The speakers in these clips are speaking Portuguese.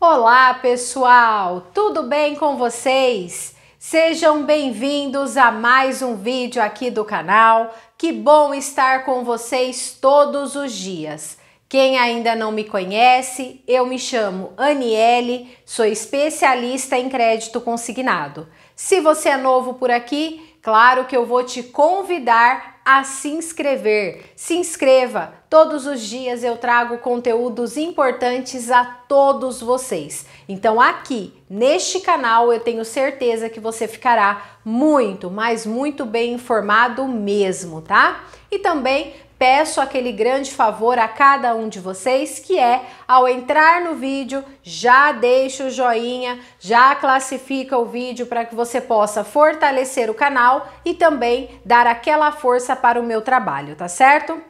Olá, pessoal! Tudo bem com vocês? Sejam bem-vindos a mais um vídeo aqui do canal. Que bom estar com vocês todos os dias. Quem ainda não me conhece, eu me chamo Aniele, sou especialista em crédito consignado. Se você é novo por aqui, claro que eu vou te convidar a se inscrever. Se inscreva! Todos os dias eu trago conteúdos importantes a todos vocês. Então, aqui neste canal, eu tenho certeza que você ficará muito, mas muito bem informado mesmo, tá? E também peço aquele grande favor a cada um de vocês que é ao entrar no vídeo, já deixa o joinha, já classifica o vídeo para que você possa fortalecer o canal e também dar aquela força para o meu trabalho, tá certo?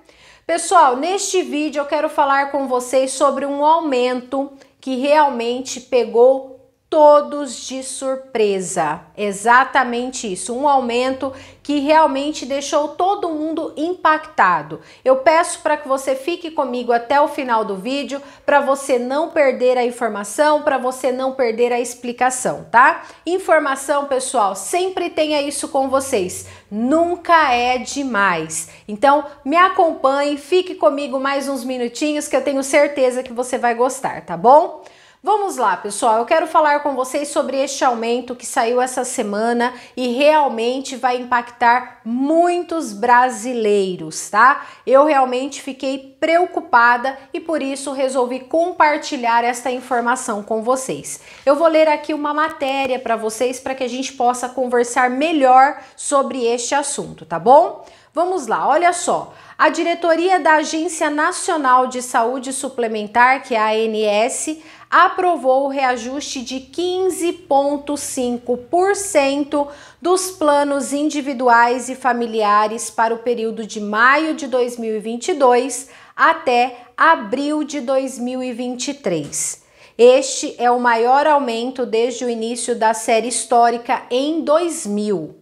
Pessoal, neste vídeo eu quero falar com vocês sobre um aumento que realmente pegou todos de surpresa. Exatamente isso, um aumento que realmente deixou todo mundo impactado. Eu peço para que você fique comigo até o final do vídeo para você não perder a informação, para você não perder a explicação, tá? Informação, pessoal, sempre tenha isso com vocês. Nunca é demais. Então, me acompanhe, fique comigo mais uns minutinhos que eu tenho certeza que você vai gostar, tá bom? Vamos lá, pessoal. Eu quero falar com vocês sobre este aumento que saiu essa semana e realmente vai impactar muitos brasileiros, tá? Eu realmente fiquei preocupada e por isso resolvi compartilhar esta informação com vocês. Eu vou ler aqui uma matéria para vocês para que a gente possa conversar melhor sobre este assunto, tá bom? Vamos lá, olha só. A diretoria da Agência Nacional de Saúde Suplementar, que é a ANS, aprovou o reajuste de 15,5% dos planos individuais e familiares para o período de maio de 2022 até abril de 2023. Este é o maior aumento desde o início da série histórica em 2000.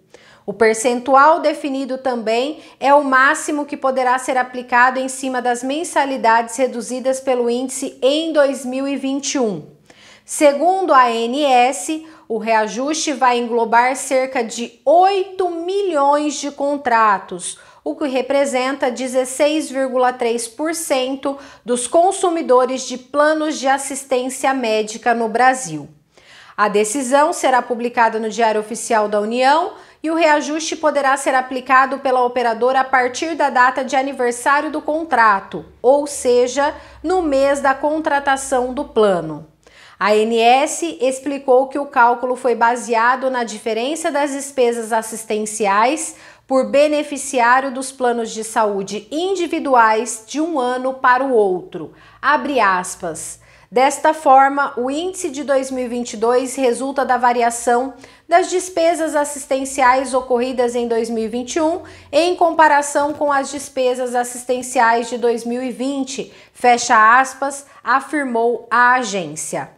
O percentual definido também é o máximo que poderá ser aplicado em cima das mensalidades reduzidas pelo índice em 2021. Segundo a ANS, o reajuste vai englobar cerca de 8 milhões de contratos o que representa 16,3% dos consumidores de planos de assistência médica no Brasil. A decisão será publicada no Diário Oficial da União e o reajuste poderá ser aplicado pela operadora a partir da data de aniversário do contrato, ou seja, no mês da contratação do plano. A ANS explicou que o cálculo foi baseado na diferença das despesas assistenciais por beneficiário dos planos de saúde individuais de um ano para o outro. Abre aspas. Desta forma, o índice de 2022 resulta da variação das despesas assistenciais ocorridas em 2021 em comparação com as despesas assistenciais de 2020, fecha aspas, afirmou a agência.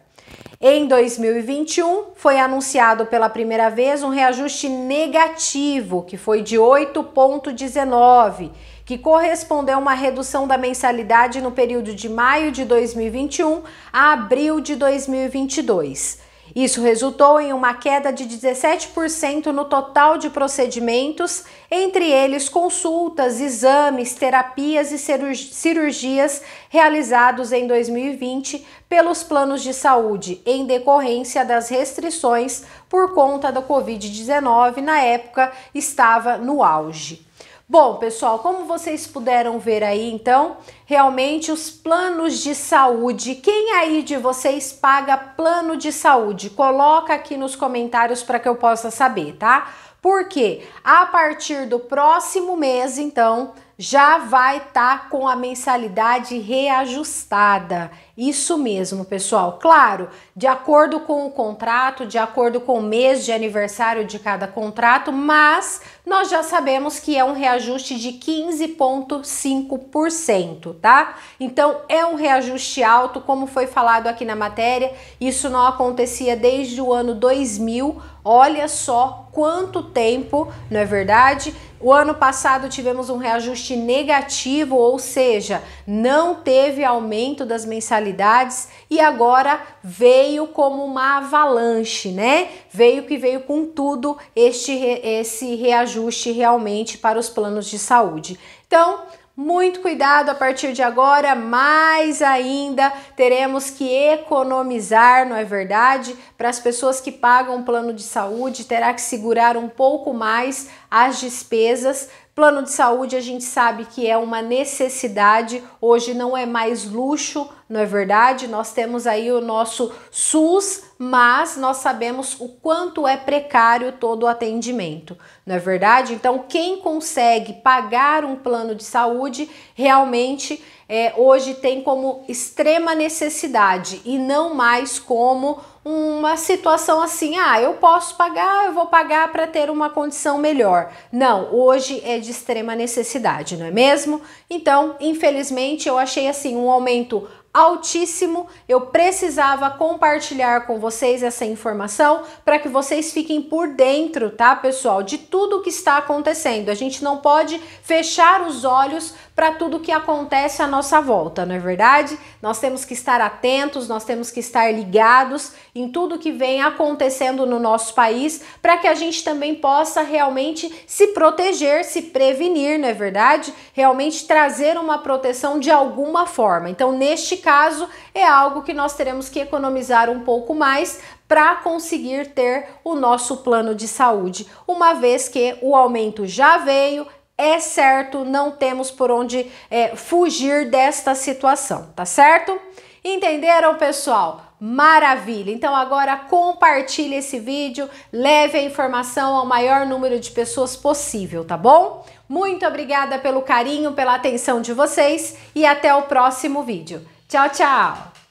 Em 2021, foi anunciado pela primeira vez um reajuste negativo, que foi de 8,19, que correspondeu a uma redução da mensalidade no período de maio de 2021 a abril de 2022. Isso resultou em uma queda de 17% no total de procedimentos, entre eles consultas, exames, terapias e cirurgias realizados em 2020 pelos planos de saúde, em decorrência das restrições por conta da Covid-19, na época estava no auge. Bom, pessoal, como vocês puderam ver aí, então, realmente os planos de saúde. Quem aí de vocês paga plano de saúde? Coloca aqui nos comentários para que eu possa saber, tá? Porque a partir do próximo mês, então, já vai estar tá com a mensalidade reajustada. Isso mesmo, pessoal. Claro, de acordo com o contrato, de acordo com o mês de aniversário de cada contrato, mas nós já sabemos que é um reajuste de 15,5%, tá? Então é um reajuste alto, como foi falado aqui na matéria. Isso não acontecia desde o ano 2000. Olha só quanto tempo, não é verdade? O ano passado tivemos um reajuste negativo, ou seja, não teve aumento das mensalidades modalidades e agora veio como uma avalanche, né? Veio que veio com tudo este esse reajuste realmente para os planos de saúde. Então, muito cuidado a partir de agora, mais ainda teremos que economizar, não é verdade? Para as pessoas que pagam plano de saúde, terá que segurar um pouco mais as despesas Plano de saúde a gente sabe que é uma necessidade, hoje não é mais luxo, não é verdade? Nós temos aí o nosso SUS, mas nós sabemos o quanto é precário todo o atendimento, não é verdade? Então, quem consegue pagar um plano de saúde realmente é, hoje tem como extrema necessidade e não mais como uma situação assim, ah, eu posso pagar, eu vou pagar para ter uma condição melhor. Não, hoje é de extrema necessidade, não é mesmo? Então, infelizmente, eu achei assim um aumento altíssimo. Eu precisava compartilhar com vocês essa informação para que vocês fiquem por dentro, tá, pessoal, de tudo que está acontecendo. A gente não pode fechar os olhos para tudo que acontece à nossa volta, não é verdade? Nós temos que estar atentos, nós temos que estar ligados em tudo que vem acontecendo no nosso país, para que a gente também possa realmente se proteger, se prevenir, não é verdade? Realmente trazer uma proteção de alguma forma. Então, neste caso, é algo que nós teremos que economizar um pouco mais para conseguir ter o nosso plano de saúde, uma vez que o aumento já veio, é certo, não temos por onde é, fugir desta situação, tá certo? Entenderam, pessoal? Maravilha! Então agora compartilhe esse vídeo, leve a informação ao maior número de pessoas possível, tá bom? Muito obrigada pelo carinho, pela atenção de vocês e até o próximo vídeo. Tchau, tchau!